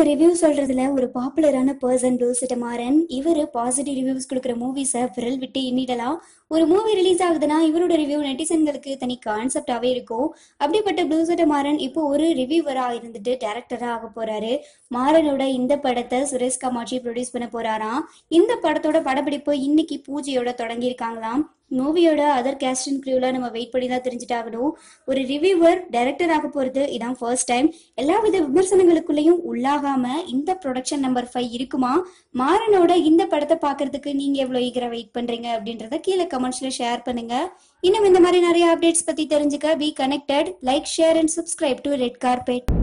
video review சொல்றதுல ஒரு பாப்புலரான பர்சன் டோசிட்ட மாறன் இவர் பாசிட்டிவ் ரிவ்யூஸ் கொடுக்குற மூவிஸை விரல் விட்டு எண்ணிடலாம் ஒரு மூவி ரிலீஸ் ஆகுதுன்னா இவரோட ரிவ்யூ நெட்டிசன்களுக்கு தனி கான்செப்டாவே இருக்கும் அப்படிப்பட்ட புளூசிட்ட மாறன் இப்போ ஒரு ரிவ்யூவரா இருந்துட்டு டேரக்டரா ஆக போறாரு மாறனோட இந்த படத்தை சுரேஷ் காமாட்சி ப்ரொடியூஸ் பண்ண போறாராம் இந்த படத்தோட படப்பிடிப்பு இன்னைக்கு பூஜையோட தொடங்கியிருக்காங்களாம் மூவியோட அதர் கேஸ்ட் அண்ட் க்ரூலாம் நம்ம வெயிட் பண்ணி தான் தெரிஞ்சுட்டாகணும் ஒரு ரிவ்யூவர் டைரக்டர் ஆக போகிறது இதான் ஃபர்ஸ்ட் டைம் எல்லா வித விமர்சனங்களுக்குள்ளயும் உள்ளாகாம இந்த ப்ரொடக்ஷன் நம்பர் ஃபைவ் இருக்குமா மாறனோட இந்த படத்தை பார்க்கறதுக்கு நீங்க எவ்வளவு ஈகரா வெயிட் பண்றீங்க அப்படின்றத கீழே கமெண்ட்ஸ்ல ஷேர் பண்ணுங்க இன்னும் இந்த மாதிரி நிறைய அப்டேட்ஸ் பத்தி தெரிஞ்சுக்க be connected like share and subscribe to red carpet